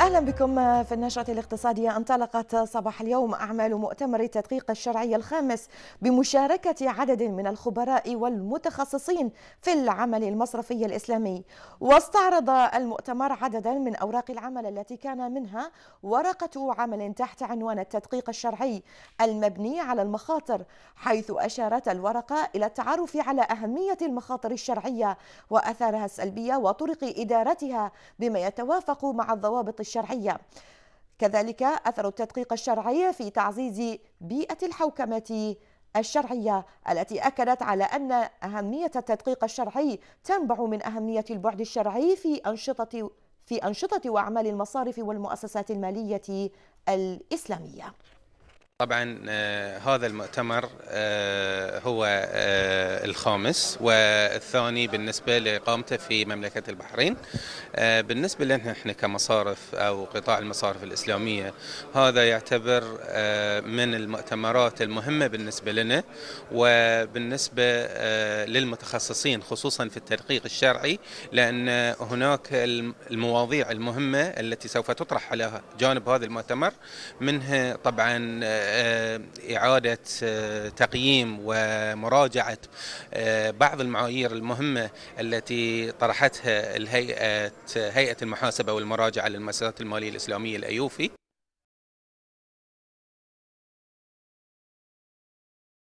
اهلا بكم في النشره الاقتصاديه انطلقت صباح اليوم اعمال مؤتمر التدقيق الشرعي الخامس بمشاركه عدد من الخبراء والمتخصصين في العمل المصرفي الاسلامي واستعرض المؤتمر عددا من اوراق العمل التي كان منها ورقه عمل تحت عنوان التدقيق الشرعي المبني على المخاطر حيث اشارت الورقه الى التعرف على اهميه المخاطر الشرعيه واثارها السلبيه وطرق ادارتها بما يتوافق مع الضوابط الشرعية كذلك أثر التدقيق الشرعي في تعزيز بيئة الحوكمة الشرعية التي أكدت على أن أهمية التدقيق الشرعي تنبع من أهمية البعد الشرعي في أنشطة في أنشطة وأعمال المصارف والمؤسسات المالية الإسلامية طبعا آه، هذا المؤتمر آه، هو آه، الخامس والثاني بالنسبه لاقامته في مملكه البحرين بالنسبه لنا احنا كمصارف او قطاع المصارف الاسلاميه هذا يعتبر من المؤتمرات المهمه بالنسبه لنا وبالنسبه للمتخصصين خصوصا في التدقيق الشرعي لان هناك المواضيع المهمه التي سوف تطرح على جانب هذا المؤتمر منها طبعا إعادة آه، تقييم ومراجعة آه، بعض المعايير المهمة التي طرحتها الهيئة آه، هيئة المحاسبة والمراجعة للمؤسسات المالية الإسلامية الأيوفي